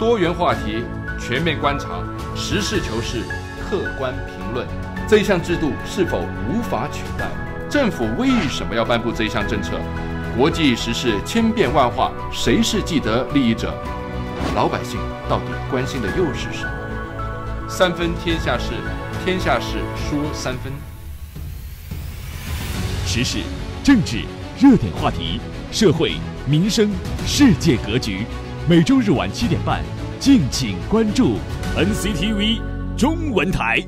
多元话题，全面观察，实事求是，客观评论。这一项制度是否无法取代？政府为什么要颁布这一项政策？国际时事千变万化，谁是既得利益者？老百姓到底关心的又是什么？三分天下事，天下事说三分。时事、政治、热点话题、社会民生、世界格局。每周日晚七点半，敬请关注 NCTV 中文台。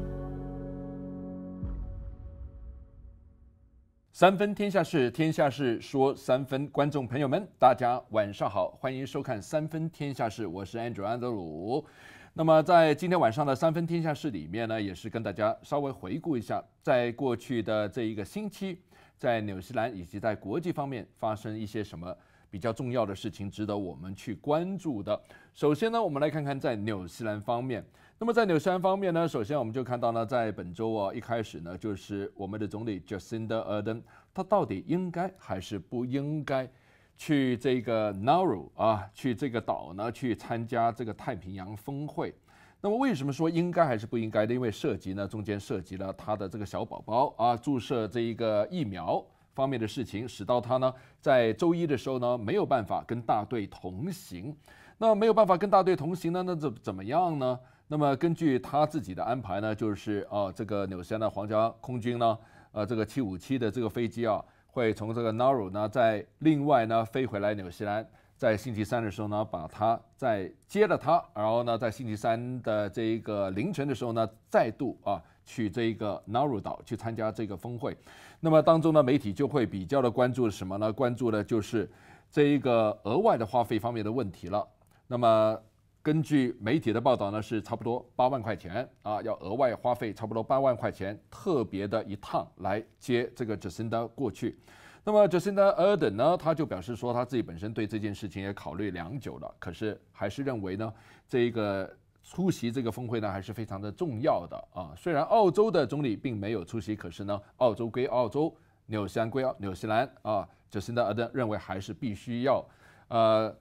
三分天下事，天下事说三分。观众朋友们，大家晚上好，欢迎收看《三分天下事》，我是 Andrew 安德鲁。那么，在今天晚上的《三分天下事》里面呢，也是跟大家稍微回顾一下，在过去的这一个星期，在纽西兰以及在国际方面发生一些什么。比较重要的事情，值得我们去关注的。首先呢，我们来看看在纽西兰方面。那么在纽西兰方面呢，首先我们就看到呢，在本周啊一开始呢，就是我们的总理 Jacinda a r d e n 到底应该还是不应该去这个 Nauru 啊，去这个岛呢，去参加这个太平洋峰会？那么为什么说应该还是不应该呢？因为涉及呢，中间涉及了他的这个小宝宝啊，注射这一个疫苗。方面的事情，使到他呢在周一的时候呢没有办法跟大队同行。那没有办法跟大队同行呢，那怎怎么样呢？那么根据他自己的安排呢，就是啊这个纽西兰的皇家空军呢，呃这个757的这个飞机啊，会从这个 Nauru 呢在另外呢飞回来纽西兰，在星期三的时候呢把他再接了他，然后呢在星期三的这一个凌晨的时候呢再度啊。去这一个 r u 岛去参加这个峰会，那么当中呢，媒体就会比较的关注什么呢？关注的就是这一个额外的花费方面的问题了。那么根据媒体的报道呢，是差不多八万块钱啊，要额外花费差不多八万块钱，特别的一趟来接这个 j a h n s o n 过去。那么 j a h n s o n r d e n 呢，他就表示说他自己本身对这件事情也考虑良久了，可是还是认为呢这一个。出席这个峰会呢，还是非常的重要的啊！虽然澳洲的总理并没有出席，可是呢，澳洲归澳洲，纽西兰归纽西兰啊，就是呢，阿登认为还是必须要，呃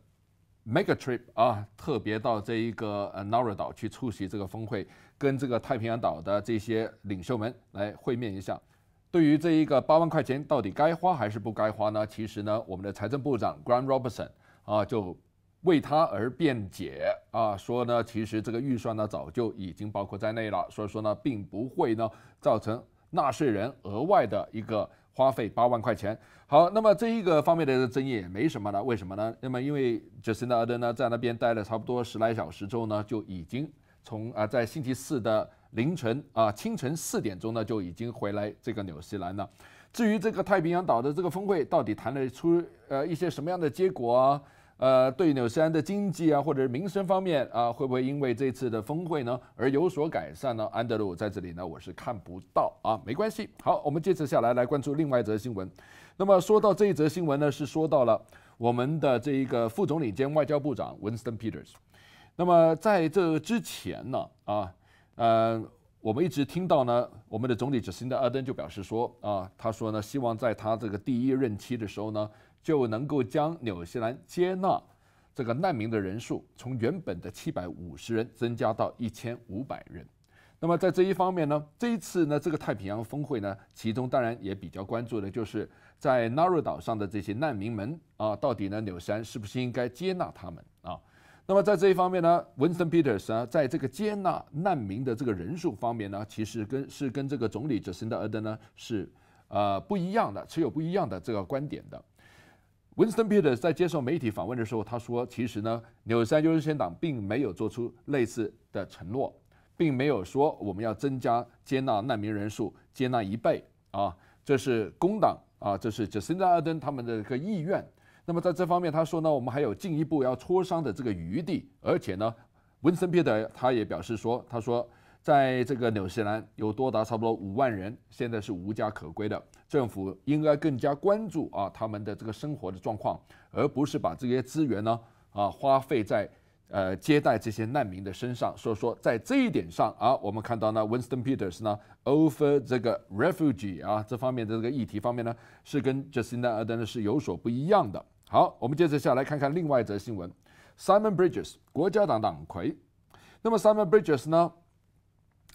，make a trip 啊，特别到这一个呃 n r a 岛去出席这个峰会，跟这个太平洋岛的这些领袖们来会面一下。对于这一个八万块钱到底该花还是不该花呢？其实呢，我们的财政部长 Graham Robertson 啊就。为他而辩解啊，说呢，其实这个预算呢早就已经包括在内了，所以说呢，并不会呢造成纳税人额外的一个花费八万块钱。好，那么这一个方面的争议也没什么了，为什么呢？那么因为杰辛纳德呢在那边待了差不多十来小时之后呢，就已经从啊在星期四的凌晨啊清晨四点钟呢就已经回来这个纽西兰了。至于这个太平洋岛的这个峰会到底谈了出呃一些什么样的结果啊？呃，对纽西兰的经济啊，或者是民生方面啊，会不会因为这次的峰会呢而有所改善呢？安德鲁在这里呢，我是看不到啊，没关系。好，我们接着下来来关注另外一则新闻。那么说到这一则新闻呢，是说到了我们的这一个副总理兼外交部长温斯顿·彼得那么在这之前呢，啊，呃，我们一直听到呢，我们的总理执行的阿登就表示说，啊，他说呢，希望在他这个第一任期的时候呢。就能够将纽西兰接纳这个难民的人数从原本的七百五十人增加到一千五百人。那么在这一方面呢，这一次呢，这个太平洋峰会呢，其中当然也比较关注的就是在纳入岛上的这些难民们啊，到底呢纽西兰是不是应该接纳他们啊？那么在这一方面呢，文森特·彼得斯在这个接纳难民的这个人数方面呢，其实跟是跟这个总理杰森·德尔呢是呃不一样的，持有不一样的这个观点的。温斯顿·彼得在接受媒体访问的时候，他说：“其实呢，纽西兰右先党并没有做出类似的承诺，并没有说我们要增加接纳难民人数，接纳一倍啊。这是工党啊，这是杰辛达·尔登他们的一个意愿。那么在这方面，他说呢，我们还有进一步要磋商的这个余地。而且呢，温斯顿·彼得他也表示说，他说。”在这个纽西兰有多达差不多五万人现在是无家可归的，政府应该更加关注啊他们的这个生活的状况，而不是把这些资源呢啊花费在呃接待这些难民的身上。所以说在这一点上啊，我们看到呢，Winston Peters 呢 over 这个 refuge e 啊这方面的这个议题方面呢是跟 Justin a 等等 e n 是有所不一样的。好，我们接着下来看看另外一则新闻，Simon Bridges 国家党党魁，那么 Simon Bridges 呢？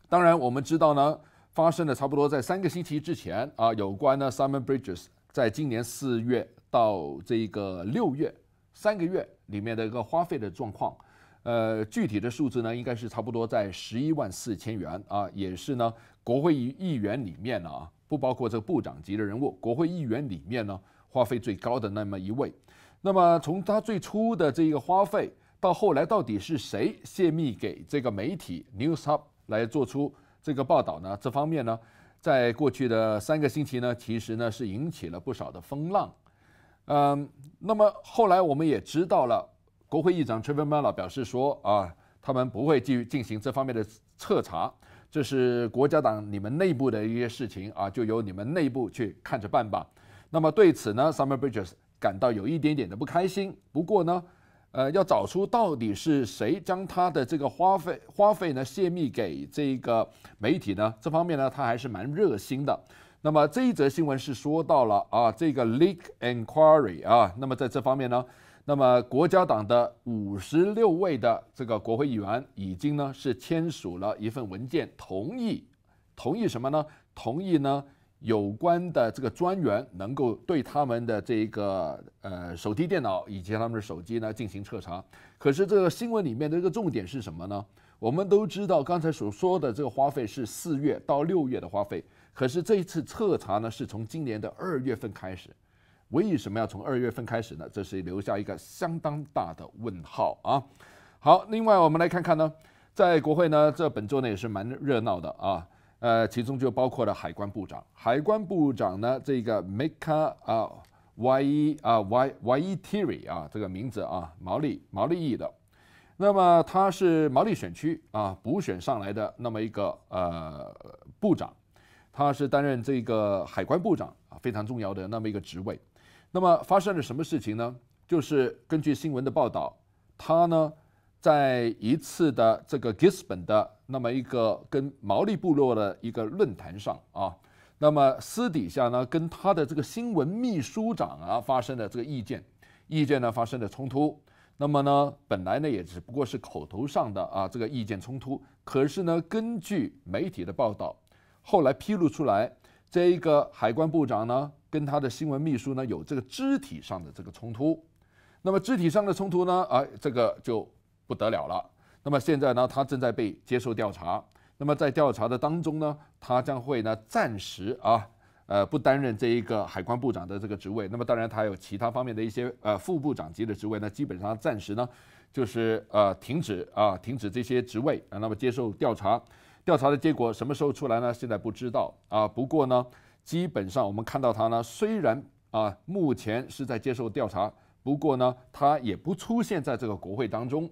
当然，我们知道呢，发生的差不多在三个星期之前啊。有关呢，Simon Bridges 在今年四月到这一个六月三个月里面的一个花费的状况，呃，具体的数字呢，应该是差不多在十一万四千元啊，也是呢国会议议员里面呢啊，不包括这个部长级的人物，国会议员里面呢花费最高的那么一位。那么从他最初的这一个花费到后来到底是谁泄密给这个媒体 NewsHub？来做出这个报道呢？这方面呢，在过去的三个星期呢，其实呢是引起了不少的风浪。嗯，那么后来我们也知道了，国会议长 t r i v l 表示说啊，他们不会继续进行这方面的彻查，这是国家党你们内部的一些事情啊，就由你们内部去看着办吧。那么对此呢，Summer Bridges 感到有一点点的不开心。不过呢，呃，要找出到底是谁将他的这个花费花费呢泄密给这个媒体呢？这方面呢，他还是蛮热心的。那么这一则新闻是说到了啊，这个 leak inquiry 啊，那么在这方面呢，那么国家党的五十六位的这个国会议员已经呢是签署了一份文件，同意，同意什么呢？同意呢？有关的这个专员能够对他们的这个呃手提电脑以及他们的手机呢进行彻查，可是这个新闻里面的这个重点是什么呢？我们都知道刚才所说的这个花费是四月到六月的花费，可是这一次彻查呢是从今年的二月份开始，为什么要从二月份开始呢？这是留下一个相当大的问号啊！好，另外我们来看看呢，在国会呢这本周呢也是蛮热闹的啊。呃，其中就包括了海关部长。海关部长呢，这个 Mika 啊，Yi 啊，Y y E t e r r y 啊，这个名字啊，毛利毛利义的。那么他是毛利选区啊补选上来的那么一个呃部长，他是担任这个海关部长啊非常重要的那么一个职位。那么发生了什么事情呢？就是根据新闻的报道，他呢。在一次的这个基斯本的那么一个跟毛利部落的一个论坛上啊，那么私底下呢跟他的这个新闻秘书长啊发生了这个意见，意见呢发生了冲突。那么呢本来呢也只不过是口头上的啊这个意见冲突，可是呢根据媒体的报道，后来披露出来，这一个海关部长呢跟他的新闻秘书呢有这个肢体上的这个冲突。那么肢体上的冲突呢，啊这个就。不得了了，那么现在呢，他正在被接受调查。那么在调查的当中呢，他将会呢暂时啊，呃，不担任这一个海关部长的这个职位。那么当然，他有其他方面的一些呃副部长级的职位呢，基本上暂时呢就是呃停止啊，停止这些职位。那么接受调查，调查的结果什么时候出来呢？现在不知道啊。不过呢，基本上我们看到他呢，虽然啊目前是在接受调查，不过呢，他也不出现在这个国会当中。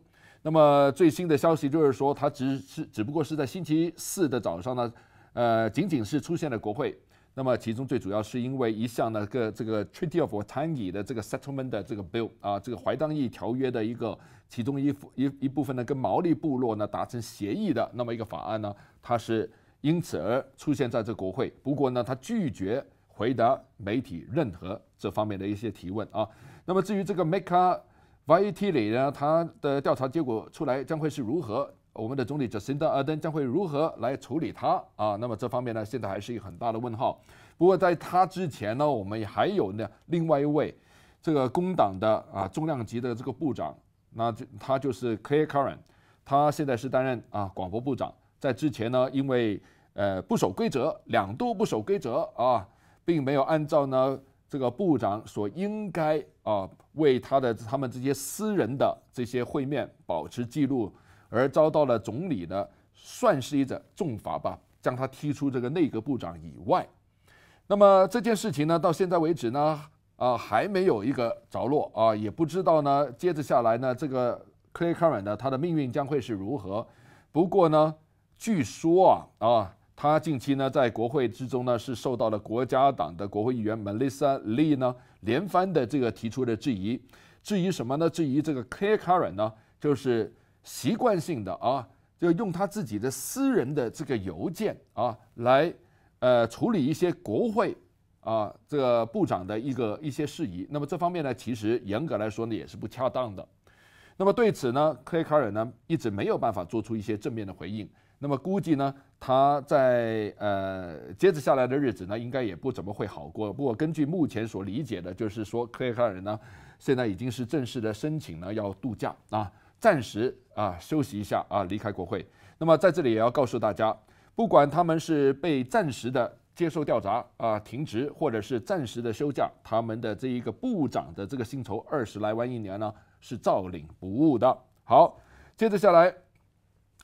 那么最新的消息就是说，他只是只不过是在星期四的早上呢，呃，仅仅是出现了国会。那么其中最主要是因为一项呢，个这个 Treaty of t a n n i 的这个 Settlement 的这个 Bill 啊，这个怀当义条约的一个其中一一一部分呢，跟毛利部落呢达成协议的那么一个法案呢，它是因此而出现在这国会。不过呢，他拒绝回答媒体任何这方面的一些提问啊。那么至于这个 Meka。VAT 里呢，他的调查结果出来将会是如何？我们的总理者辛德二登将会如何来处理他啊，那么这方面呢，现在还是一个很大的问号。不过在他之前呢，我们还有呢另外一位，这个工党的啊重量级的这个部长，那他就是 c l a r Caran，他现在是担任啊广播部长。在之前呢，因为呃不守规则，两度不守规则啊，并没有按照呢。这个部长所应该啊，为他的他们这些私人的这些会面保持记录，而遭到了总理的算是一种重罚吧，将他踢出这个内阁部长以外。那么这件事情呢，到现在为止呢，啊，还没有一个着落啊，也不知道呢，接着下来呢，这个克雷卡尔呢，他的命运将会是如何？不过呢，据说啊，啊。他近期呢，在国会之中呢，是受到了国家党的国会议员 Melissa Lee 呢连番的这个提出的质疑。质疑什么呢？质疑这个 k e r r n 呢，就是习惯性的啊，就用他自己的私人的这个邮件啊，来呃处理一些国会啊这个部长的一个一些事宜。那么这方面呢，其实严格来说呢，也是不恰当的。那么对此呢 k e r r n 呢一直没有办法做出一些正面的回应。那么估计呢。他在呃，接着下来的日子呢，应该也不怎么会好过。不过根据目前所理解的，就是说科雷克人呢，现在已经是正式的申请呢要度假啊，暂时啊休息一下啊，离开国会。那么在这里也要告诉大家，不管他们是被暂时的接受调查啊停职，或者是暂时的休假，他们的这一个部长的这个薪酬二十来万一年呢，是照领不误的。好，接着下来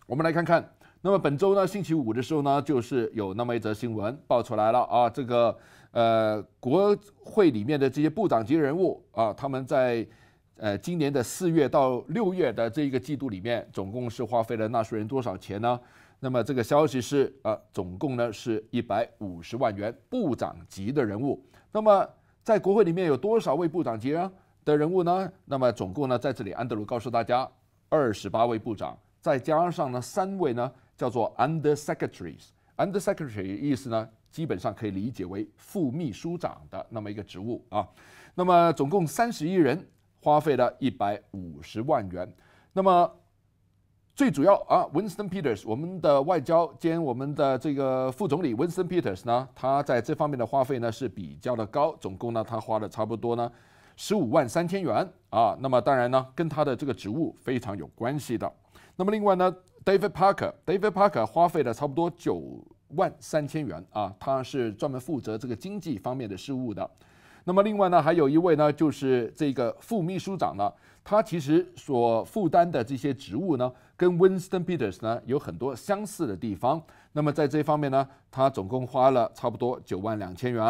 我们来看看。那么本周呢，星期五的时候呢，就是有那么一则新闻爆出来了啊，这个呃，国会里面的这些部长级人物啊，他们在呃今年的四月到六月的这一个季度里面，总共是花费了纳税人多少钱呢？那么这个消息是啊，总共呢是一百五十万元，部长级的人物。那么在国会里面有多少位部长级啊的人物呢？那么总共呢，在这里，安德鲁告诉大家，二十八位部长，再加上呢三位呢。叫做 Under Secretaries，Under Secretary 意思呢，基本上可以理解为副秘书长的那么一个职务啊。那么总共三十一人，花费了一百五十万元。那么最主要啊，温斯顿· e r s 我们的外交兼我们的这个副总理温斯顿· e r s 呢，他在这方面的花费呢是比较的高，总共呢他花了差不多呢十五万三千元啊。那么当然呢，跟他的这个职务非常有关系的。那么另外呢？David Parker，David Parker 花费了差不多九万三千元啊，他是专门负责这个经济方面的事务的。那么另外呢，还有一位呢，就是这个副秘书长呢，他其实所负担的这些职务呢，跟 Winston Peters 呢有很多相似的地方。那么在这方面呢，他总共花了差不多九万两千元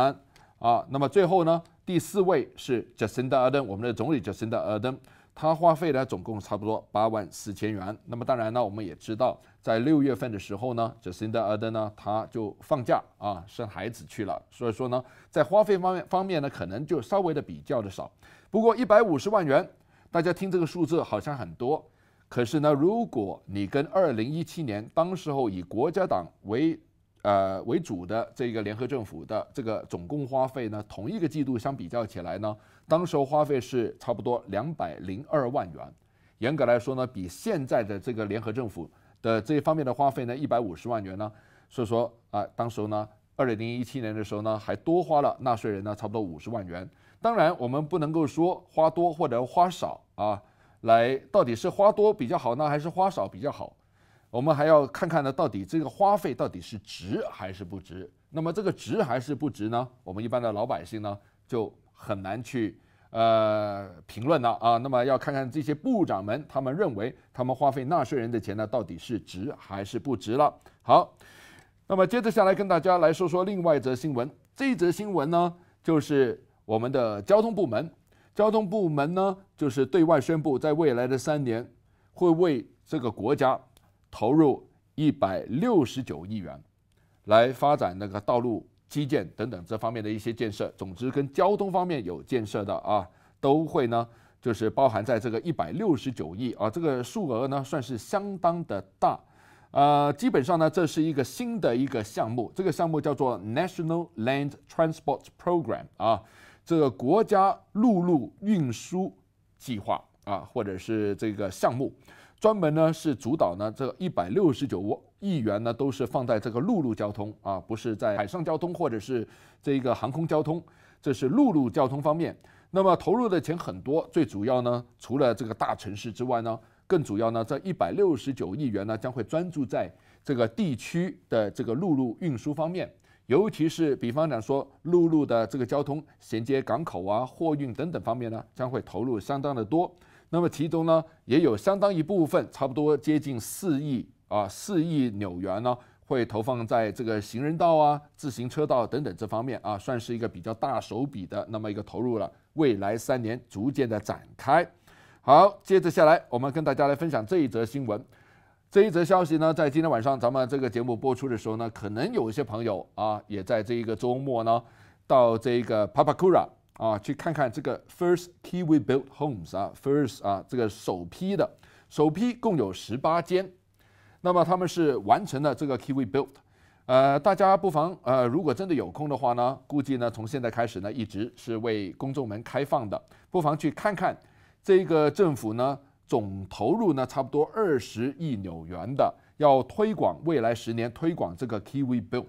啊。那么最后呢，第四位是 Justin Ardern，我们的总理 Justin Ardern。他花费呢，总共差不多八万四千元。那么当然呢，我们也知道，在六月份的时候呢，杰辛达阿德呢他就放假啊，生孩子去了。所以说呢，在花费方面方面呢，可能就稍微的比较的少。不过一百五十万元，大家听这个数字好像很多，可是呢，如果你跟二零一七年当时候以国家党为呃为主的这个联合政府的这个总共花费呢，同一个季度相比较起来呢？当时候花费是差不多两百零二万元，严格来说呢，比现在的这个联合政府的这一方面的花费呢一百五十万元呢，所以说啊，当时候呢二零一七年的时候呢，还多花了纳税人呢差不多五十万元。当然，我们不能够说花多或者花少啊，来到底是花多比较好呢，还是花少比较好？我们还要看看呢，到底这个花费到底是值还是不值。那么这个值还是不值呢？我们一般的老百姓呢就。很难去呃评论了啊，那么要看看这些部长们，他们认为他们花费纳税人的钱呢，到底是值还是不值了。好，那么接着下来跟大家来说说另外一则新闻，这则新闻呢，就是我们的交通部门，交通部门呢，就是对外宣布，在未来的三年会为这个国家投入一百六十九亿元来发展那个道路。基建等等这方面的一些建设，总之跟交通方面有建设的啊，都会呢，就是包含在这个一百六十九亿啊，这个数额呢算是相当的大，呃，基本上呢这是一个新的一个项目，这个项目叫做 National Land Transport Program 啊，这个国家陆路运输计划啊，或者是这个项目，专门呢是主导呢这一百六十九窝。亿元呢，都是放在这个陆路交通啊，不是在海上交通或者是这个航空交通，这是陆路交通方面。那么投入的钱很多，最主要呢，除了这个大城市之外呢，更主要呢，这一百六十九亿元呢，将会专注在这个地区的这个陆路运输方面，尤其是比方讲说陆路的这个交通衔接港口啊、货运等等方面呢，将会投入相当的多。那么其中呢，也有相当一部分，差不多接近四亿。啊，四亿纽元呢，会投放在这个行人道啊、自行车道等等这方面啊，算是一个比较大手笔的那么一个投入了。未来三年逐渐的展开。好，接着下来，我们跟大家来分享这一则新闻，这一则消息呢，在今天晚上咱们这个节目播出的时候呢，可能有一些朋友啊，也在这一个周末呢，到这个 Papakura 啊去看看这个 First Kiwi Built Homes 啊，First 啊这个首批的，首批共有十八间。那么他们是完成了这个 Kiwi Build，呃，大家不妨呃，如果真的有空的话呢，估计呢从现在开始呢，一直是为公众们开放的，不妨去看看这个政府呢总投入呢差不多二十亿纽元的，要推广未来十年推广这个 Kiwi Build，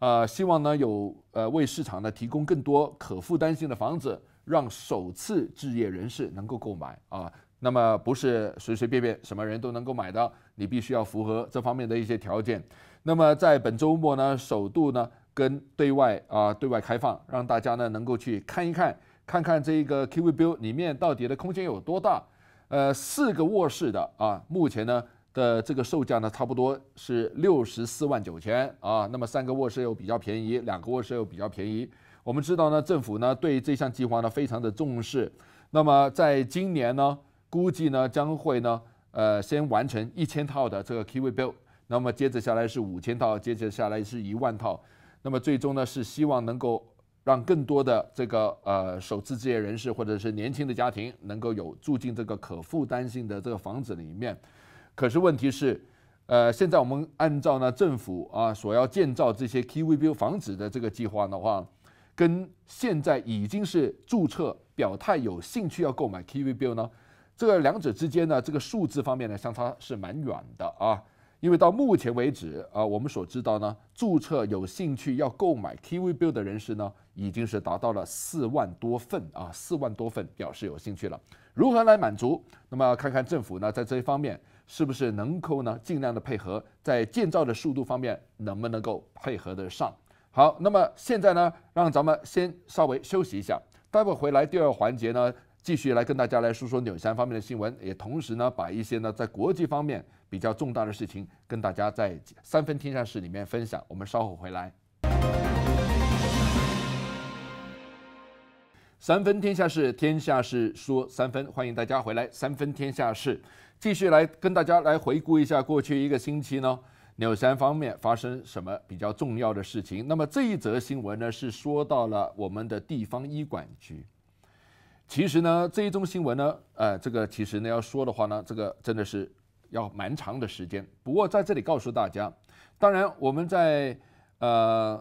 呃，希望呢有呃为市场呢提供更多可负担性的房子，让首次置业人士能够购买啊。那么不是随随便便什么人都能够买的，你必须要符合这方面的一些条件。那么在本周末呢，首度呢跟对外啊对外开放，让大家呢能够去看一看，看看这个 QV Build 里面到底的空间有多大。呃，四个卧室的啊，目前呢的这个售价呢差不多是六十四万九千啊。那么三个卧室又比较便宜，两个卧室又比较便宜。我们知道呢，政府呢对这项计划呢非常的重视。那么在今年呢。估计呢将会呢呃先完成一千套的这个 Kiwi Build，那么接着下来是五千套，接着下来是一万套，那么最终呢是希望能够让更多的这个呃首次置业人士或者是年轻的家庭能够有住进这个可负担性的这个房子里面。可是问题是，呃现在我们按照呢政府啊所要建造这些 Kiwi Build 房子的这个计划的话，跟现在已经是注册表态有兴趣要购买 Kiwi Build 呢？这两者之间呢，这个数字方面呢，相差是蛮远的啊。因为到目前为止啊，我们所知道呢，注册有兴趣要购买 TV Bill 的人士呢，已经是达到了四万多份啊，四万多份表示有兴趣了。如何来满足？那么看看政府呢，在这一方面是不是能够呢，尽量的配合，在建造的速度方面能不能够配合得上？好，那么现在呢，让咱们先稍微休息一下，待会儿回来第二个环节呢。继续来跟大家来说说纽山方面的新闻，也同时呢把一些呢在国际方面比较重大的事情跟大家在三分天下事里面分享。我们稍后回来。三分天下事，天下事说三分，欢迎大家回来。三分天下事，继续来跟大家来回顾一下过去一个星期呢纽山方面发生什么比较重要的事情。那么这一则新闻呢是说到了我们的地方医管局。其实呢，这一宗新闻呢，呃，这个其实呢要说的话呢，这个真的是要蛮长的时间。不过在这里告诉大家，当然我们在呃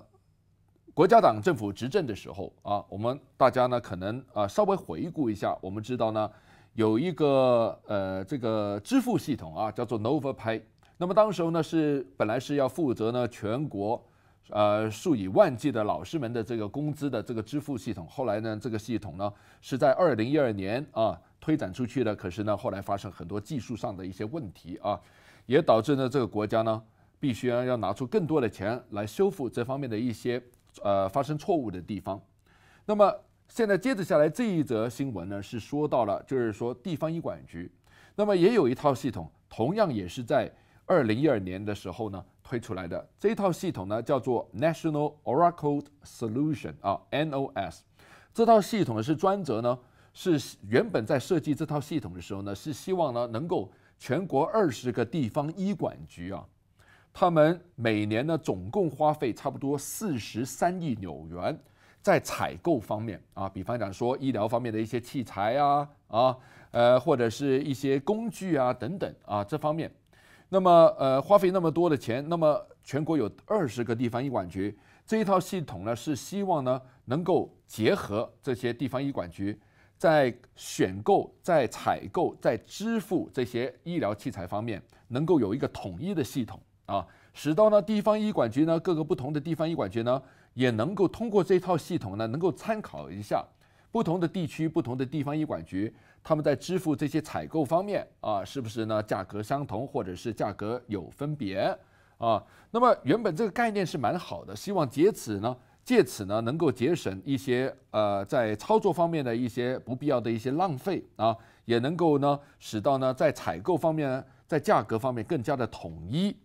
国家党政府执政的时候啊，我们大家呢可能啊稍微回顾一下，我们知道呢有一个呃这个支付系统啊叫做 Nova Pay。那么当时候呢是本来是要负责呢全国。呃，数以万计的老师们的这个工资的这个支付系统，后来呢，这个系统呢是在二零一二年啊推展出去的。可是呢，后来发生很多技术上的一些问题啊，也导致呢这个国家呢必须要要拿出更多的钱来修复这方面的一些呃发生错误的地方。那么现在接着下来这一则新闻呢，是说到了就是说地方医管局，那么也有一套系统，同样也是在二零一二年的时候呢。推出来的这套系统呢，叫做 National Oracle Solution 啊 （NOS）。这套系统呢是专责呢，是原本在设计这套系统的时候呢，是希望呢能够全国二十个地方医管局啊，他们每年呢总共花费差不多四十三亿纽元在采购方面啊，比方讲说医疗方面的一些器材啊啊呃或者是一些工具啊等等啊这方面。那么，呃，花费那么多的钱，那么全国有二十个地方医管局，这一套系统呢是希望呢能够结合这些地方医管局，在选购、在采购、在支付这些医疗器材方面，能够有一个统一的系统啊，使到呢地方医管局呢各个不同的地方医管局呢也能够通过这套系统呢能够参考一下不同的地区、不同的地方医管局。他们在支付这些采购方面啊，是不是呢？价格相同，或者是价格有分别啊？那么原本这个概念是蛮好的，希望借此呢，借此呢能够节省一些呃在操作方面的一些不必要的一些浪费啊，也能够呢使到呢在采购方面，在价格方面更加的统一。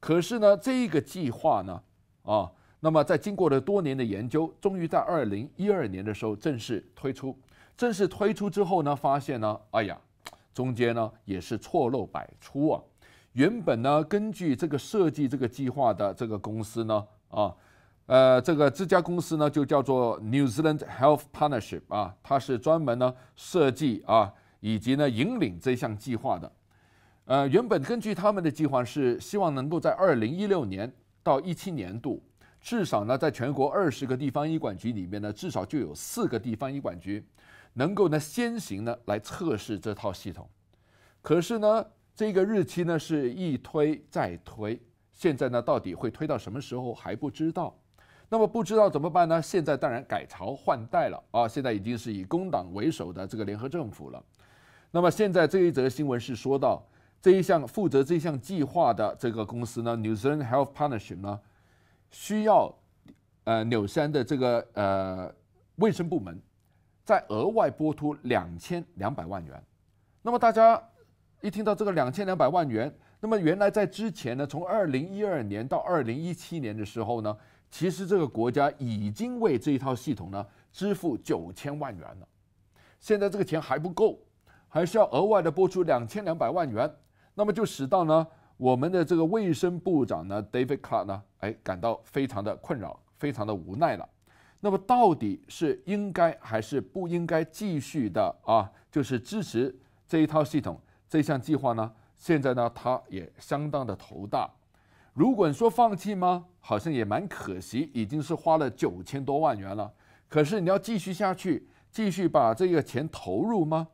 可是呢，这一个计划呢啊，那么在经过了多年的研究，终于在二零一二年的时候正式推出。正式推出之后呢，发现呢，哎呀，中间呢也是错漏百出啊。原本呢，根据这个设计这个计划的这个公司呢，啊，呃，这个这家公司呢就叫做 New Zealand Health Partnership 啊，它是专门呢设计啊以及呢引领这项计划的。呃，原本根据他们的计划是希望能够在二零一六年到一七年度，至少呢在全国二十个地方医管局里面呢，至少就有四个地方医管局。能够呢先行呢来测试这套系统，可是呢这个日期呢是一推再推，现在呢到底会推到什么时候还不知道，那么不知道怎么办呢？现在当然改朝换代了啊，现在已经是以工党为首的这个联合政府了。那么现在这一则新闻是说到，这一项负责这项计划的这个公司呢，n Zealand Partnership e Health w 呢，需要呃纽山的这个呃卫生部门。再额外拨出两千两百万元，那么大家一听到这个两千两百万元，那么原来在之前呢，从二零一二年到二零一七年的时候呢，其实这个国家已经为这一套系统呢支付九千万元了，现在这个钱还不够，还需要额外的拨出两千两百万元，那么就使到呢我们的这个卫生部长呢 David c a r k 呢，哎，感到非常的困扰，非常的无奈了。那么到底是应该还是不应该继续的啊？就是支持这一套系统、这项计划呢？现在呢，他也相当的头大。如果说放弃吗？好像也蛮可惜，已经是花了九千多万元了。可是你要继续下去，继续把这个钱投入吗？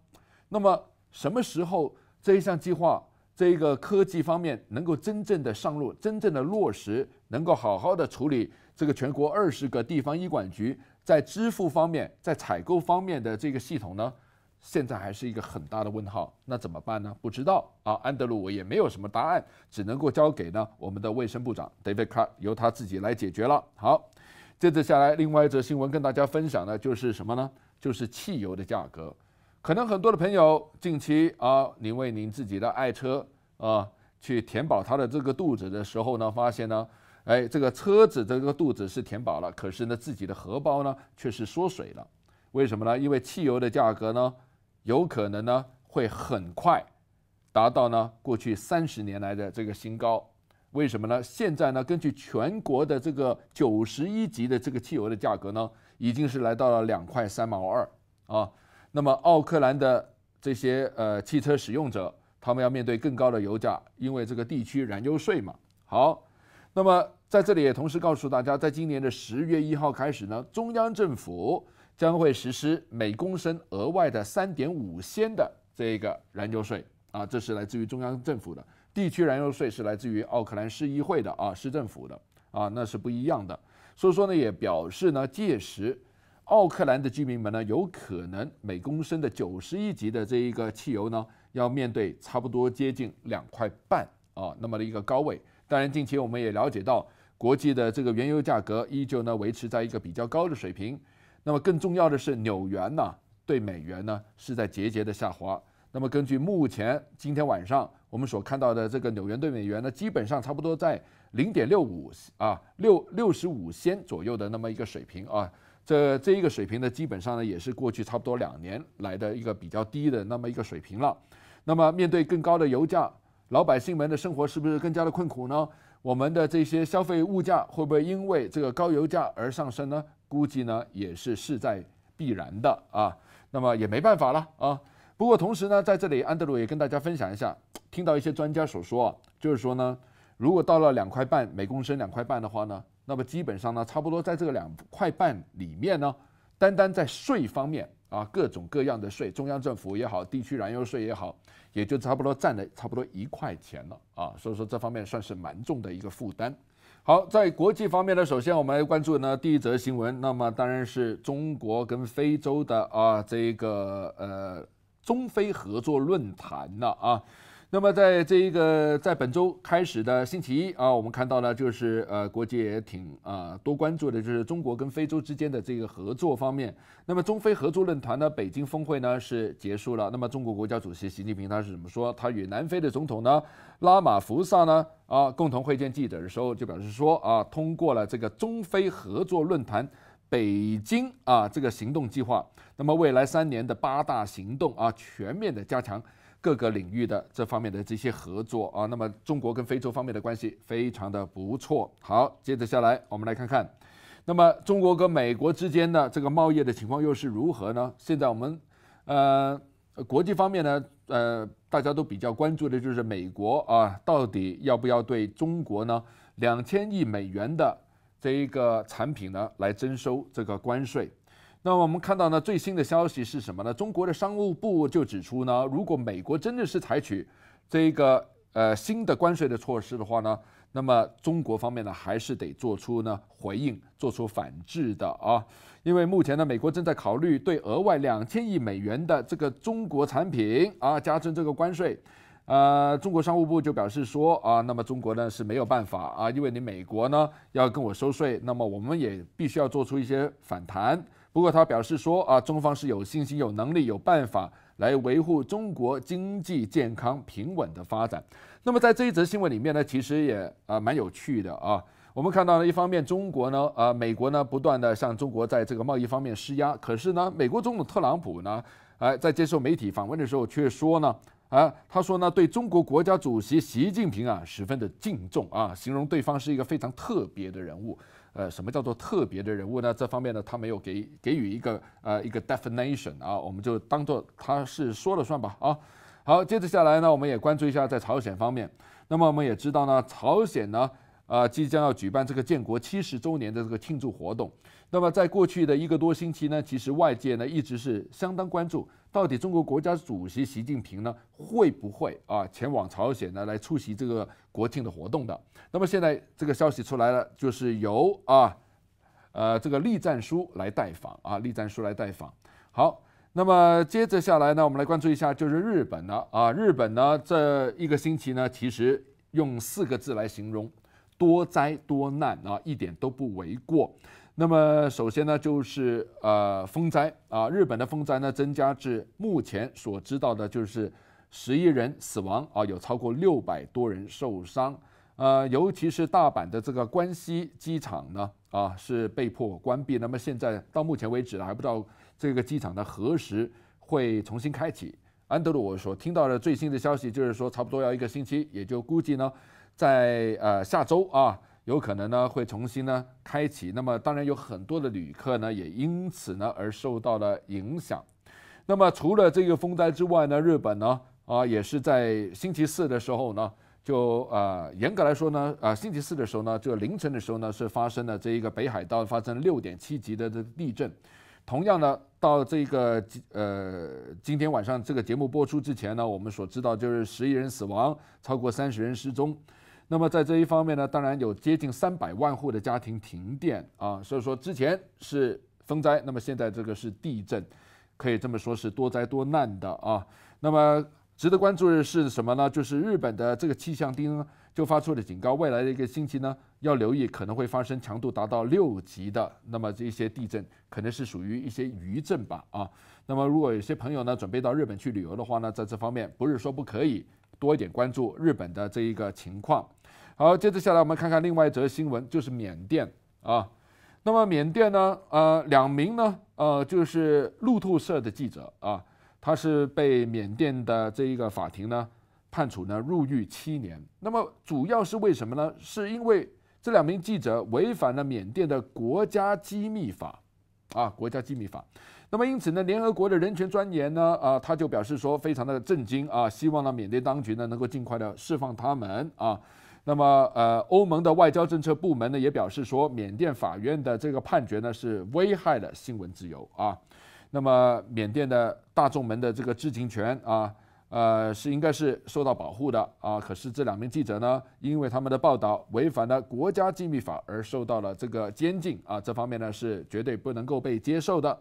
那么什么时候这一项计划、这个科技方面能够真正的上路、真正的落实，能够好好的处理？这个全国二十个地方医管局在支付方面、在采购方面的这个系统呢，现在还是一个很大的问号。那怎么办呢？不知道啊。安德鲁，我也没有什么答案，只能够交给呢我们的卫生部长 David Cut，由他自己来解决了。好，接着下来，另外一则新闻跟大家分享的就是什么呢？就是汽油的价格。可能很多的朋友近期啊，您为您自己的爱车啊去填饱它的这个肚子的时候呢，发现呢。哎，这个车子这个肚子是填饱了，可是呢，自己的荷包呢却是缩水了。为什么呢？因为汽油的价格呢，有可能呢会很快达到呢过去三十年来的这个新高。为什么呢？现在呢，根据全国的这个九十一级的这个汽油的价格呢，已经是来到了两块三毛二啊。那么，奥克兰的这些呃汽车使用者，他们要面对更高的油价，因为这个地区燃油税嘛。好，那么。在这里也同时告诉大家，在今年的十月一号开始呢，中央政府将会实施每公升额外的三点五仙的这个燃油税啊，这是来自于中央政府的地区燃油税是来自于奥克兰市议会的啊，市政府的啊，那是不一样的。所以说呢，也表示呢，届时奥克兰的居民们呢，有可能每公升的九十一级的这一个汽油呢，要面对差不多接近两块半啊，那么的一个高位。当然，近期我们也了解到。国际的这个原油价格依旧呢维持在一个比较高的水平，那么更重要的是纽元呢对美元呢是在节节的下滑。那么根据目前今天晚上我们所看到的这个纽元对美元呢，基本上差不多在零点六五啊六六十五仙左右的那么一个水平啊。这这一个水平呢，基本上呢也是过去差不多两年来的一个比较低的那么一个水平了。那么面对更高的油价，老百姓们的生活是不是更加的困苦呢？我们的这些消费物价会不会因为这个高油价而上升呢？估计呢也是势在必然的啊。那么也没办法了啊。不过同时呢，在这里安德鲁也跟大家分享一下，听到一些专家所说啊，就是说呢，如果到了两块半每公升两块半的话呢，那么基本上呢，差不多在这个两块半里面呢，单单在税方面。啊，各种各样的税，中央政府也好，地区燃油税也好，也就差不多占了差不多一块钱了啊，所以说这方面算是蛮重的一个负担。好，在国际方面呢，首先我们来关注呢第一则新闻，那么当然是中国跟非洲的啊这个呃中非合作论坛了啊。那么，在这一个在本周开始的星期一啊，我们看到呢，就是呃，国际也挺啊多关注的，就是中国跟非洲之间的这个合作方面。那么，中非合作论坛呢，北京峰会呢是结束了。那么，中国国家主席习近平他是怎么说？他与南非的总统呢拉马福萨呢啊共同会见记者的时候就表示说啊，通过了这个中非合作论坛北京啊这个行动计划。那么，未来三年的八大行动啊全面的加强。各个领域的这方面的这些合作啊，那么中国跟非洲方面的关系非常的不错。好，接着下来我们来看看，那么中国跟美国之间的这个贸易的情况又是如何呢？现在我们呃国际方面呢，呃大家都比较关注的就是美国啊，到底要不要对中国呢两千亿美元的这一个产品呢来征收这个关税？那么我们看到呢，最新的消息是什么呢？中国的商务部就指出呢，如果美国真的是采取这个呃新的关税的措施的话呢，那么中国方面呢还是得做出呢回应，做出反制的啊。因为目前呢，美国正在考虑对额外两千亿美元的这个中国产品啊加征这个关税，呃，中国商务部就表示说啊，那么中国呢是没有办法啊，因为你美国呢要跟我收税，那么我们也必须要做出一些反弹。不过他表示说啊，中方是有信心、有能力、有办法来维护中国经济健康平稳的发展。那么在这一则新闻里面呢，其实也啊蛮有趣的啊。我们看到了一方面，中国呢啊，美国呢不断的向中国在这个贸易方面施压，可是呢，美国总统特朗普呢，哎在接受媒体访问的时候却说呢啊，他说呢对中国国家主席习近平啊十分的敬重啊，形容对方是一个非常特别的人物。呃，什么叫做特别的人物呢？这方面呢，他没有给给予一个呃一个 definition 啊，我们就当做他是说了算吧啊。好，接着下来呢，我们也关注一下在朝鲜方面。那么我们也知道呢，朝鲜呢，啊，即将要举办这个建国七十周年的这个庆祝活动。那么，在过去的一个多星期呢，其实外界呢一直是相当关注，到底中国国家主席习近平呢会不会啊前往朝鲜呢来出席这个国庆的活动的？那么现在这个消息出来了，就是由啊，呃，这个栗战书来代访啊，栗战书来代访。好，那么接着下来呢，我们来关注一下，就是日本呢啊，日本呢这一个星期呢，其实用四个字来形容，多灾多难啊，一点都不为过。那么首先呢，就是呃，风灾啊，日本的风灾呢，增加至目前所知道的就是十一人死亡啊，有超过六百多人受伤，呃，尤其是大阪的这个关西机场呢，啊是被迫关闭。那么现在到目前为止还不知道这个机场呢何时会重新开启。安德鲁，我所听到的最新的消息，就是说差不多要一个星期，也就估计呢，在呃下周啊。有可能呢会重新呢开启，那么当然有很多的旅客呢也因此呢而受到了影响。那么除了这个风灾之外呢，日本呢啊也是在星期四的时候呢就啊严格来说呢啊星期四的时候呢就凌晨的时候呢是发生了这一个北海道发生六点七级的这地震。同样呢到这个呃今天晚上这个节目播出之前呢，我们所知道就是十一人死亡，超过三十人失踪。那么在这一方面呢，当然有接近三百万户的家庭停电啊，所以说之前是风灾，那么现在这个是地震，可以这么说，是多灾多难的啊。那么值得关注的是什么呢？就是日本的这个气象厅就发出了警告，未来的一个星期呢，要留意可能会发生强度达到六级的，那么这些地震可能是属于一些余震吧啊。那么如果有些朋友呢准备到日本去旅游的话呢，在这方面不是说不可以。多一点关注日本的这一个情况。好，接着下来我们看看另外一则新闻，就是缅甸啊。那么缅甸呢，呃，两名呢，呃，就是路透社的记者啊，他是被缅甸的这一个法庭呢判处呢入狱七年。那么主要是为什么呢？是因为这两名记者违反了缅甸的国家机密法啊，国家机密法。那么因此呢，联合国的人权专员呢，啊，他就表示说非常的震惊啊，希望呢缅甸当局呢能够尽快的释放他们啊。那么，呃，欧盟的外交政策部门呢也表示说，缅甸法院的这个判决呢是危害了新闻自由啊。那么，缅甸的大众们的这个知情权啊，呃，是应该是受到保护的啊。可是这两名记者呢，因为他们的报道违反了国家机密法而受到了这个监禁啊，这方面呢是绝对不能够被接受的。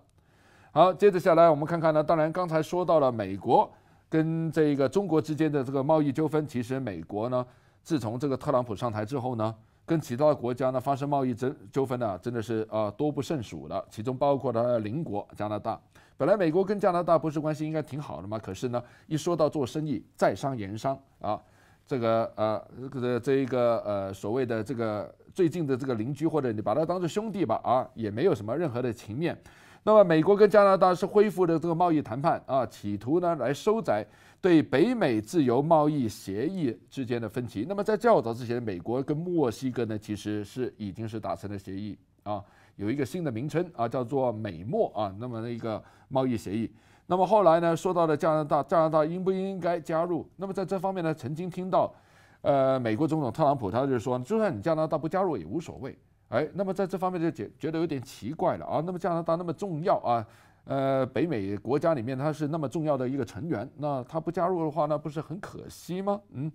好，接着下来我们看看呢。当然，刚才说到了美国跟这个中国之间的这个贸易纠纷，其实美国呢，自从这个特朗普上台之后呢，跟其他国家呢发生贸易争纠纷呢，真的是啊多不胜数的。其中包括了邻国加拿大。本来美国跟加拿大不是关系应该挺好的嘛，可是呢，一说到做生意，在商言商啊，这个呃这个这一个呃所谓的这个最近的这个邻居或者你把他当做兄弟吧啊，也没有什么任何的情面。那么，美国跟加拿大是恢复了这个贸易谈判啊，企图呢来收窄对北美自由贸易协议之间的分歧。那么，在较早之前，美国跟墨西哥呢其实是已经是达成了协议啊，有一个新的名称啊，叫做美墨啊。那么一个贸易协议，那么后来呢，说到了加拿大，加拿大应不应该加入？那么在这方面呢，曾经听到，呃，美国总统特朗普他就说，就算你加拿大不加入也无所谓。哎，那么在这方面就觉觉得有点奇怪了啊。那么加拿大那么重要啊，呃，北美国家里面它是那么重要的一个成员，那它不加入的话，那不是很可惜吗？嗯，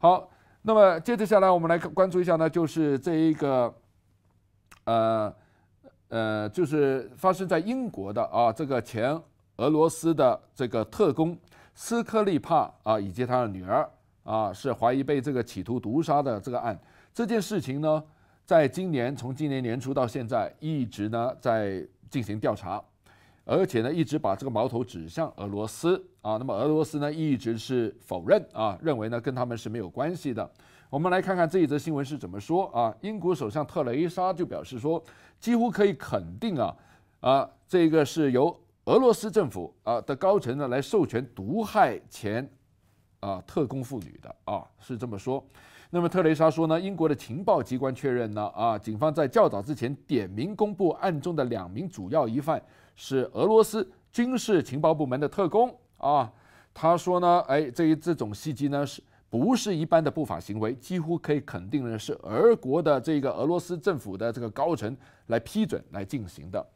好，那么接着下来我们来关注一下呢，就是这一个，呃呃，就是发生在英国的啊，这个前俄罗斯的这个特工斯科利帕啊，以及他的女儿啊，是怀疑被这个企图毒杀的这个案这件事情呢。在今年，从今年年初到现在，一直呢在进行调查，而且呢一直把这个矛头指向俄罗斯啊。那么俄罗斯呢一直是否认啊，认为呢跟他们是没有关系的。我们来看看这一则新闻是怎么说啊。英国首相特雷莎就表示说，几乎可以肯定啊，啊这个是由俄罗斯政府啊的高层呢来授权毒害前啊特工妇女的啊，是这么说。那么特蕾莎说呢，英国的情报机关确认呢，啊，警方在较早之前点名公布案中的两名主要疑犯是俄罗斯军事情报部门的特工啊。他说呢，哎，这一这种袭击呢，是不是一般的不法行为？几乎可以肯定的是，俄国的这个俄罗斯政府的这个高层来批准来进行的。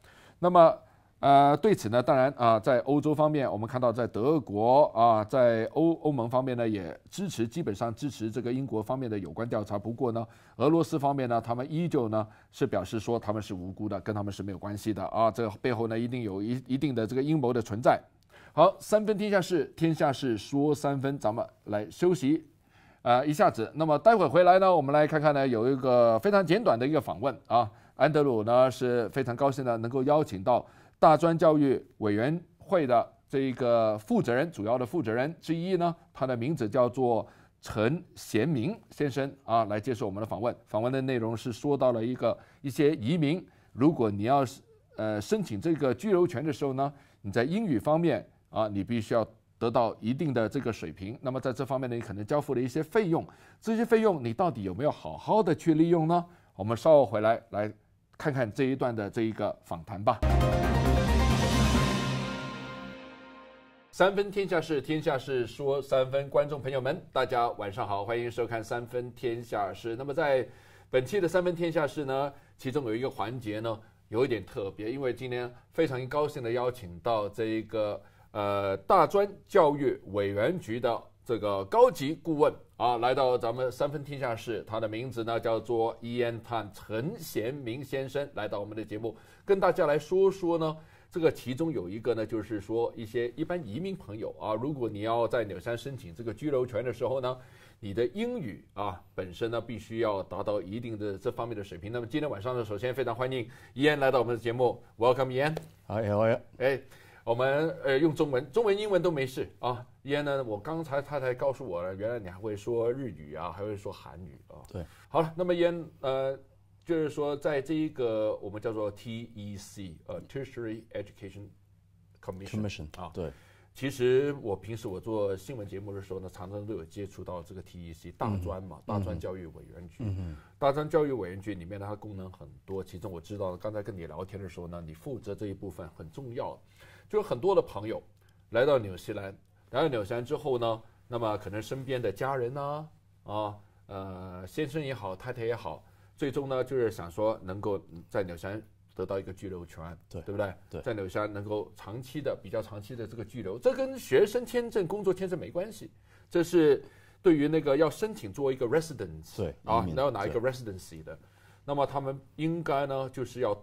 那么。呃，对此呢，当然啊，在欧洲方面，我们看到在德国啊，在欧欧盟方面呢，也支持，基本上支持这个英国方面的有关调查。不过呢，俄罗斯方面呢，他们依旧呢是表示说他们是无辜的，跟他们是没有关系的啊。这背后呢，一定有一一定的这个阴谋的存在。好，三分天下事，天下事说三分，咱们来休息啊一下子。那么待会回来呢，我们来看看呢，有一个非常简短的一个访问啊。安德鲁呢是非常高兴呢，能够邀请到。大专教育委员会的这一个负责人，主要的负责人之一呢，他的名字叫做陈贤明先生啊，来接受我们的访问。访问的内容是说到了一个一些移民，如果你要是呃申请这个居留权的时候呢，你在英语方面啊，你必须要得到一定的这个水平。那么在这方面呢，你可能交付了一些费用，这些费用你到底有没有好好的去利用呢？我们稍后回来来看看这一段的这一个访谈吧。三分天下事，天下事说三分。观众朋友们，大家晚上好，欢迎收看《三分天下事》。那么，在本期的《三分天下事》呢，其中有一个环节呢，有一点特别，因为今天非常高兴的邀请到这一个呃大专教育委员局的这个高级顾问啊，来到咱们《三分天下事》，他的名字呢叫做伊恩探陈贤明先生，来到我们的节目，跟大家来说说呢。这个其中有一个呢，就是说一些一般移民朋友啊，如果你要在纽山申请这个居留权的时候呢，你的英语啊本身呢必须要达到一定的这方面的水平。那么今天晚上呢，首先非常欢迎燕来到我们的节目，Welcome 燕。好呀好呀，哎，我们呃用中文、中文、英文都没事啊。燕呢，我刚才他才告诉我了，原来你还会说日语啊，还会说韩语啊。对，好了，那么燕呃。就是说，在这一个我们叫做 T E C，呃，tertiary education commission commission 啊，对。其实我平时我做新闻节目的时候呢，常常都有接触到这个 T E C 大专嘛，大专教育委员局。大专教育委员局里面呢，它功能很多。其中我知道，刚才跟你聊天的时候呢，你负责这一部分很重要。就是很多的朋友来到纽西兰，来到纽西兰之后呢，那么可能身边的家人呢，啊，呃，先生也好，太太也好。最终呢，就是想说能够在纽山得到一个居留权，对对不对？在纽山能够长期的、比较长期的这个居留，这跟学生签证、工作签证没关系。这是对于那个要申请做一个 residence，对啊，要拿一个 residency 的，那么他们应该呢，就是要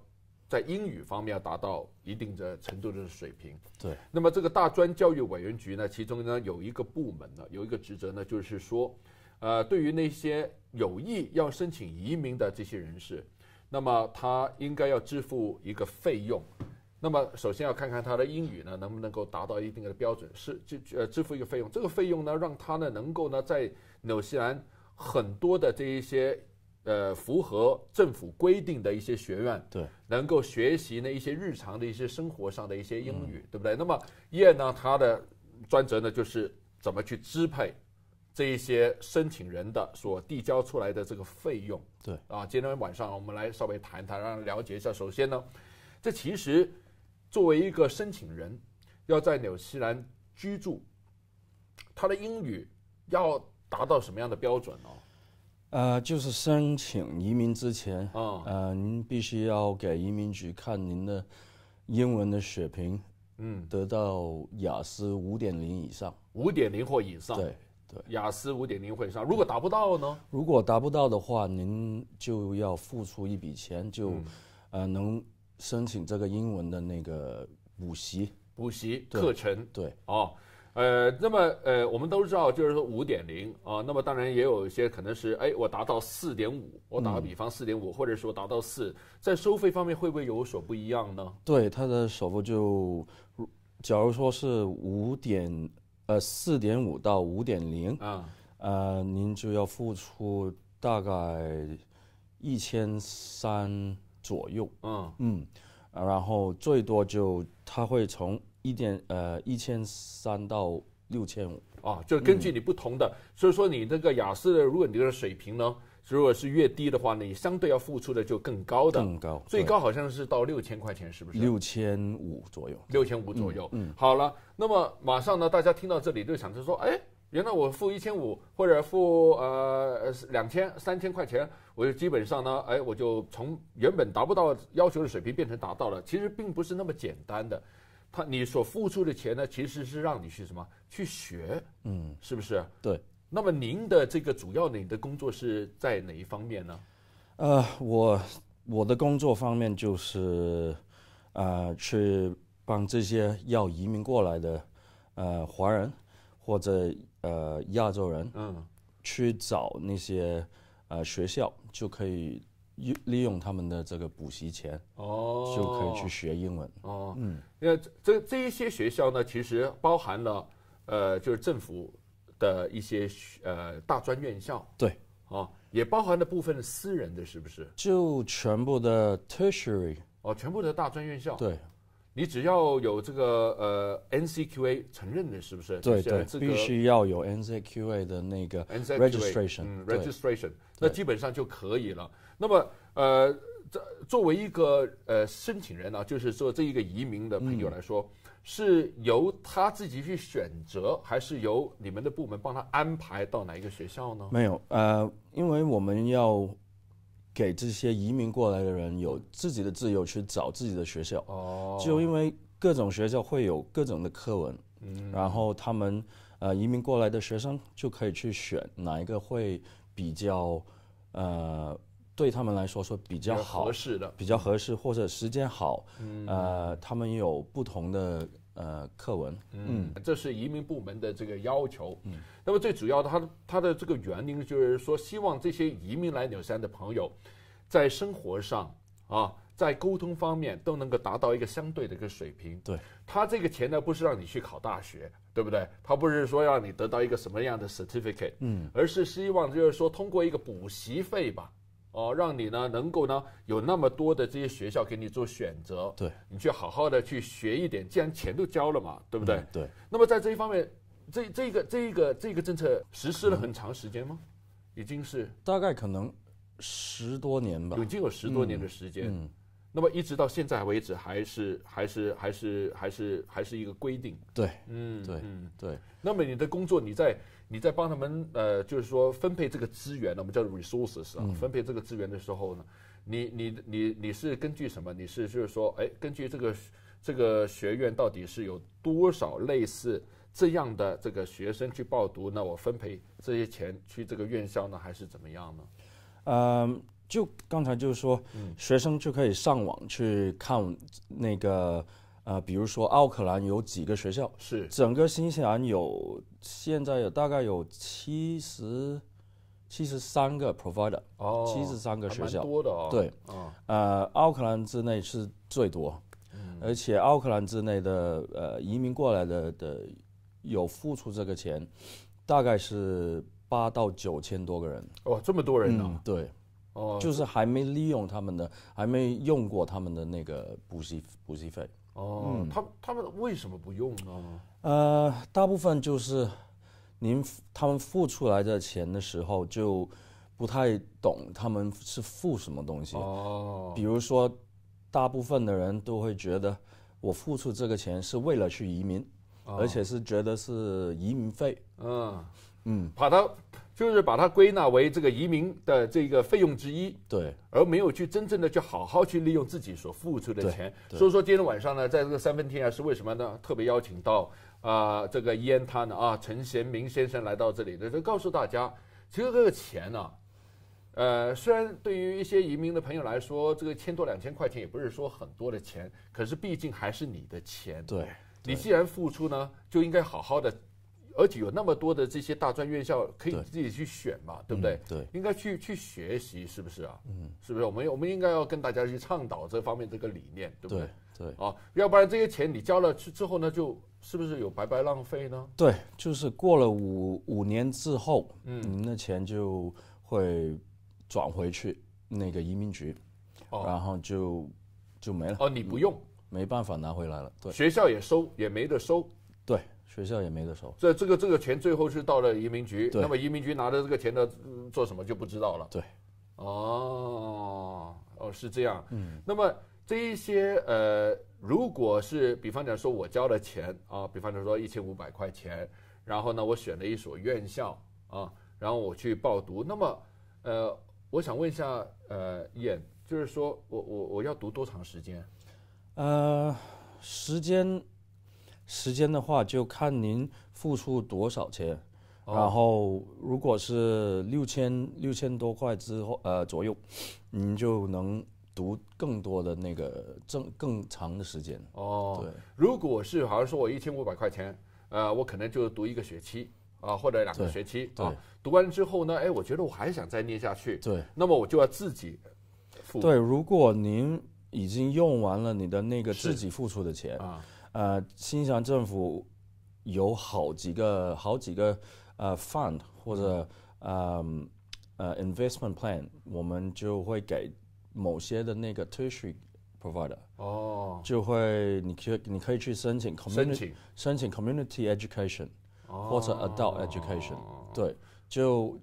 在英语方面要达到一定的程度的水平。对，那么这个大专教育委员局呢，其中呢有一个部门呢，有一个职责呢，就是说。呃，对于那些有意要申请移民的这些人士，那么他应该要支付一个费用。那么首先要看看他的英语呢能不能够达到一定的标准，是就呃支付一个费用。这个费用呢让他呢能够呢在纽西兰很多的这一些呃符合政府规定的一些学院，对，能够学习那一些日常的一些生活上的一些英语，对不对？那么叶呢他的专责呢就是怎么去支配。这一些申请人的所递交出来的这个费用，对啊，今天晚上我们来稍微谈一谈，让人了解一下。首先呢，这其实作为一个申请人要在纽西兰居住，他的英语要达到什么样的标准呢？呃，就是申请移民之前，呃，您必须要给移民局看您的英文的水平，嗯，得到雅思五点零以上，五点零或以上，对。雅思五点零会上，如果达不到呢？如果达不到的话，您就要付出一笔钱，就，呃，能申请这个英文的那个补习补习课程。对哦，呃，那么呃，我们都知道，就是说五点零啊，那么当然也有一些可能是，哎，我达到四点五，我打个比方，四点五，或者说达到四，在收费方面会不会有所不一样呢？对，他的首付就，假如说是五点。呃，四点五到五点零，啊，呃，您就要付出大概一千三左右，嗯嗯，然后最多就它会从一点呃一千三到六千五，啊，就是根据你不同的，所以说你那个雅思的，如果你的水平呢。如果是越低的话呢，你相对要付出的就更高的，更高，最高好像是到六千块钱，是不是？六千五左右，六千五左右。嗯，好了，那么马上呢，大家听到这里就想着说，哎，原来我付一千五或者付呃两千、三千块钱，我就基本上呢，哎，我就从原本达不到要求的水平变成达到了。其实并不是那么简单的，他你所付出的钱呢，其实是让你去什么去学，嗯，是不是？对。那么您的这个主要你的工作是在哪一方面呢？呃，我我的工作方面就是，呃，去帮这些要移民过来的呃华人或者呃亚洲人，嗯，去找那些呃学校，就可以利用他们的这个补习钱，哦，就可以去学英文，哦，嗯，那这这一些学校呢，其实包含了呃，就是政府。的一些呃大专院校，对啊，也包含了部分私人的是不是？就全部的 tertiary，哦，全部的大专院校，对，你只要有这个呃 NCQA 承认的是不是？对对，必须要有 NCQA 的那个 registration，registration，那基本上就可以了。那么呃，这作为一个呃申请人呢，就是说这一个移民的朋友来说。是由他自己去选择，还是由你们的部门帮他安排到哪一个学校呢？没有，呃，因为我们要给这些移民过来的人有自己的自由去找自己的学校。哦，就因为各种学校会有各种的课文，嗯，然后他们呃移民过来的学生就可以去选哪一个会比较呃。对他们来说，说比较好，合适的比较合适，或者时间好，呃，他们有不同的呃课文，嗯，这是移民部门的这个要求，嗯，那么最主要的，他他的这个原因就是说，希望这些移民来纽山的朋友，在生活上啊，在沟通方面都能够达到一个相对的一个水平。对他这个钱呢，不是让你去考大学，对不对？他不是说让你得到一个什么样的 certificate，嗯，而是希望就是说通过一个补习费吧。哦，让你呢能够呢有那么多的这些学校给你做选择，对你去好好的去学一点。既然钱都交了嘛，对不对？对。那么在这一方面，这这个这一个这个政策实施了很长时间吗？已经是大概可能十多年吧，已经有十多年的时间。嗯，那么一直到现在为止，还是还是还是还是还是一个规定。对，嗯，对，嗯，对。那么你的工作你在。你在帮他们呃，就是说分配这个资源，我们叫 resources 啊，分配这个资源的时候呢，你你你你是根据什么？你是就是说，哎，根据这个这个学院到底是有多少类似这样的这个学生去报读，那我分配这些钱去这个院校呢，还是怎么样呢？呃，就刚才就是说，学生就可以上网去看那个。啊，比如说奥克兰有几个学校？是整个新西兰有现在有大概有七十，七十三个 provider，哦，七十三个学校，多的哦。对，啊，呃，奥克兰之内是最多，而且奥克兰之内的呃移民过来的的有付出这个钱，大概是八到九千多个人。哦，这么多人呢？对，哦，就是还没利用他们的，还没用过他们的那个补习补习费。哦，他他们为什么不用呢？呃，大部分就是，您他们付出来的钱的时候就不太懂他们是付什么东西。哦，比如说，大部分的人都会觉得我付出这个钱是为了去移民，而且是觉得是移民费。嗯。嗯，把它就是把它归纳为这个移民的这个费用之一，对，而没有去真正的去好好去利用自己所付出的钱。所以说今天晚上呢，在这个三分天下是为什么呢？特别邀请到啊这个烟摊的啊陈贤明先生来到这里，的就告诉大家，其实这个钱呢，呃，虽然对于一些移民的朋友来说，这个千多两千块钱也不是说很多的钱，可是毕竟还是你的钱。对，你既然付出呢，就应该好好的。而且有那么多的这些大专院校可以自己去选嘛，对不对？对，应该去去学习，是不是啊？嗯，是不是我们我们应该要跟大家去倡导这方面这个理念，对不对？对，啊，要不然这些钱你交了去之后呢，就是不是有白白浪费呢？对，就是过了五五年之后，嗯，那钱就会转回去那个移民局，哦，然后就就没了。哦，你不用，没办法拿回来了。对，学校也收，也没得收。对。学校也没得收，这这个这个钱最后是到了移民局，那么移民局拿着这个钱的做什么就不知道了。对，哦哦是这样，嗯，那么这一些呃，如果是比方讲说我交了钱啊，比方讲说一千五百块钱，然后呢我选了一所院校啊，然后我去报读，那么呃，我想问一下呃燕，就是说我我我要读多长时间？呃，时间。时间的话，就看您付出多少钱。然后，如果是六千六千多块之后，呃，左右，您就能读更多的那个正更长的时间。哦，对。如果是好像说我一千五百块钱，呃，我可能就读一个学期啊，或者两个学期啊。读完之后呢，哎，我觉得我还想再念下去。对。那么我就要自己付。对，如果您已经用完了你的那个自己付出的钱。啊。呃，新西兰政府有好几个、好几个呃 fund 或者呃呃 investment plan，我们就会给某些的那个 tertiary provider，哦，就会你可你可以去申请 community 申请申请 community education 或者 adult education，对，就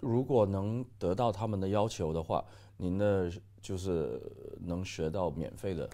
如果能得到他们的要求的话，您的就是能学到免费的。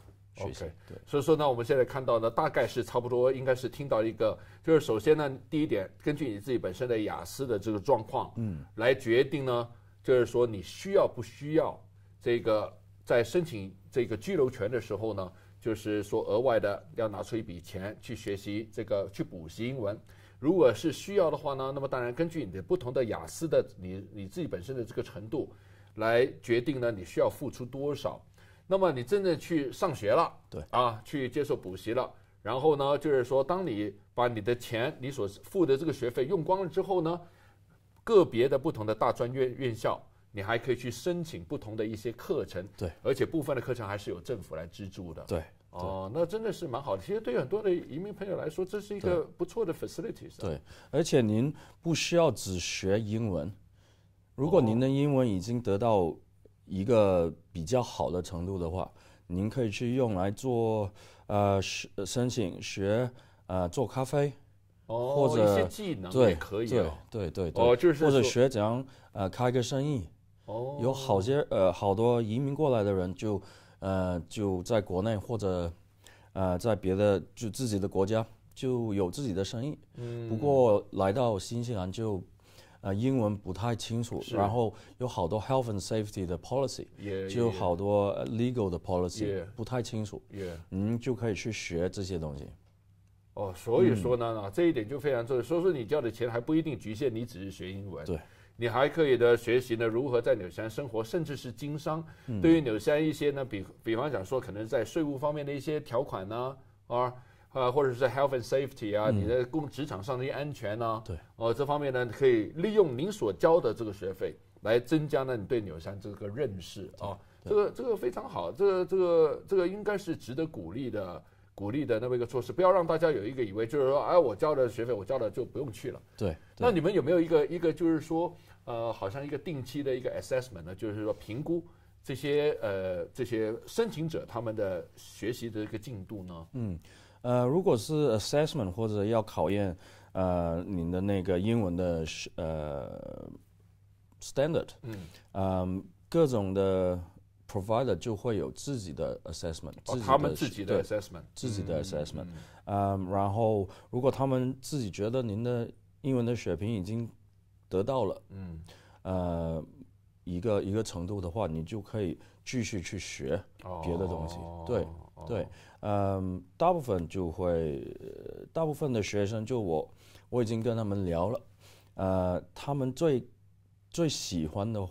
OK，对，所以说呢，我们现在看到呢，大概是差不多，应该是听到一个，就是首先呢，第一点，根据你自己本身的雅思的这个状况，嗯，来决定呢，就是说你需要不需要这个在申请这个居留权的时候呢，就是说额外的要拿出一笔钱去学习这个去补习英文，如果是需要的话呢，那么当然根据你的不同的雅思的你你自己本身的这个程度，来决定呢，你需要付出多少。那么你真的去上学了，对啊，去接受补习了。然后呢，就是说，当你把你的钱，你所付的这个学费用光了之后呢，个别的不同的大专院院校，你还可以去申请不同的一些课程，对，而且部分的课程还是由政府来资助的，对。哦，那真的是蛮好的。其实对于很多的移民朋友来说，这是一个不错的 facilities。对，而且您不需要只学英文，如果您的英文已经得到。一个比较好的程度的话，您可以去用来做，呃，申申请学，呃，做咖啡，哦，或者一些技能对可以，对对对对，或者学样呃，开个生意，哦，有好些呃好多移民过来的人就，呃，就在国内或者，呃，在别的就自己的国家就有自己的生意，嗯，不过来到新西兰就。呃，英文不太清楚，然后有好多 health and safety 的 policy，就有好多 legal 的 policy，不太清楚，嗯，就可以去学这些东西。哦，所以说呢，这一点就非常重要。所以说你交的钱还不一定局限你只是学英文，对你还可以的学习呢，如何在纽西兰生活，甚至是经商。对于纽西兰一些呢，比比方讲说，可能在税务方面的一些条款呢，而啊，或者是 health and safety 啊，你的工职场上的一些安全呢？对，哦，这方面呢可以利用您所交的这个学费来增加呢，你对纽山这个认识啊。这个这个非常好，这个这个这个应该是值得鼓励的，鼓励的那么一个措施。不要让大家有一个以为就是说，哎，我交了学费，我交了就不用去了。对。那你们有没有一个一个就是说，呃，好像一个定期的一个 assessment 呢？就是说评估这些呃这些申请者他们的学习的一个进度呢？嗯。呃，如果是 assessment 或者要考验，呃，您的那个英文的呃 standard，嗯，呃，各种的 provider 就会有自己的 assessment，哦，他们自己的 assessment，自己的 assessment，嗯，然后如果他们自己觉得您的英文的水平已经得到了，嗯，呃，一个一个程度的话，你就可以继续去学别的东西，对。对，嗯，大部分就会，大部分的学生就我，我已经跟他们聊了，呃，他们最最喜欢的，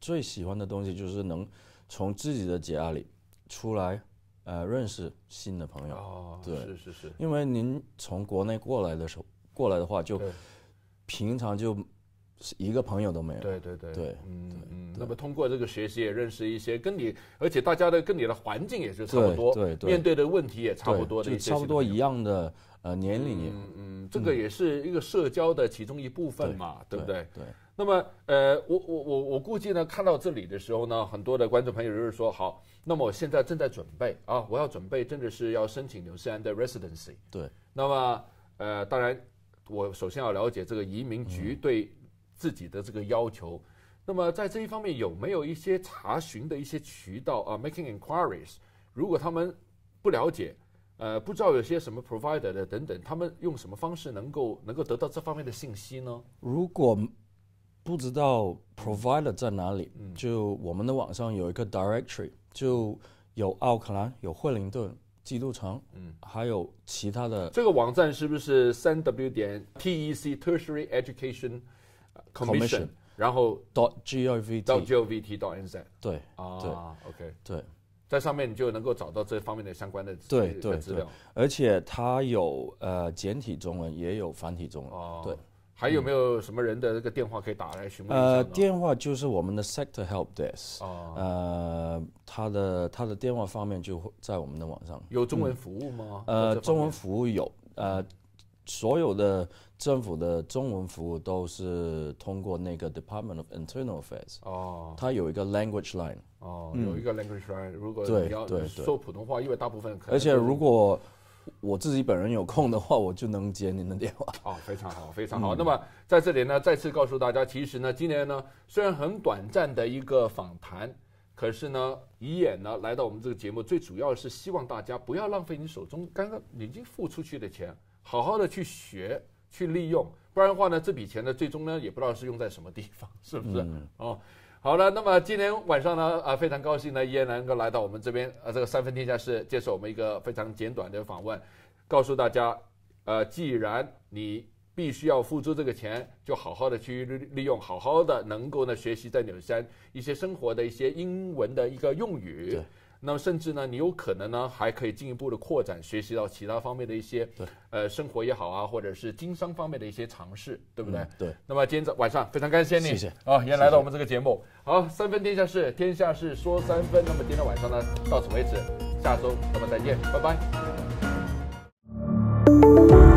最喜欢的东西就是能从自己的家里出来，呃，认识新的朋友。哦，对，是是是。因为您从国内过来的时候，过来的话就，平常就。一个朋友都没有。对对对对，嗯嗯。那么通过这个学习也认识一些跟你，而且大家的跟你的环境也是差不多，对对，面对的问题也差不多这就差不多一样的呃年龄。嗯嗯，这个也是一个社交的其中一部分嘛，对不对？对。那么呃，我我我我估计呢，看到这里的时候呢，很多的观众朋友就是说，好，那么我现在正在准备啊，我要准备真的是要申请留西兰的 residency。对。那么呃，当然我首先要了解这个移民局对。自己的这个要求，那么在这一方面有没有一些查询的一些渠道啊？Making inquiries，如果他们不了解，呃，不知道有些什么 provider 的等等，他们用什么方式能够能够得到这方面的信息呢？如果不知道 provider 在哪里，就我们的网上有一个 directory，就有奥克兰、有惠灵顿、基督城，嗯，还有其他的。这个网站是不是三 w 点 tec tertiary education？Commission，然后 dot g o v t，到 g o v t 到 nz。对啊，OK，对，在上面你就能够找到这方面的相关的对资料。而且它有呃简体中文，也有繁体中文。对，还有没有什么人的这个电话可以打来询问呃，电话就是我们的 sector helpdesk。哦，呃，它的它的电话方面就在我们的网上。有中文服务吗？呃，中文服务有，呃，所有的。政府的中文服务都是通过那个 Department of Internal Affairs，哦，它有一个 language line，哦，有一个 language line，如果你要说普通话，因为大部分，而且如果我自己本人有空的话，我就能接您的电话。哦，非常好，非常好。那么在这里呢，再次告诉大家，其实呢，今年呢，虽然很短暂的一个访谈，可是呢，遗眼呢来到我们这个节目，最主要是希望大家不要浪费你手中刚刚已经付出去的钱，好好的去学。去利用，不然的话呢，这笔钱呢，最终呢，也不知道是用在什么地方，是不是？哦，好了，那么今天晚上呢，啊，非常高兴呢，依然能够来到我们这边，啊，这个三分天下是接受我们一个非常简短的访问，告诉大家，呃，既然你必须要付出这个钱，就好好的去利用，好好的能够呢学习在纽西兰一些生活的一些英文的一个用语。那么甚至呢，你有可能呢，还可以进一步的扩展学习到其他方面的一些，呃，生活也好啊，或者是经商方面的一些尝试，对不对？对。那么今天晚上非常感谢你，谢谢。啊，也来到我们这个节目。好，三分天下事，天下事说三分。那么今天晚上呢，到此为止，下周咱们再见，拜拜。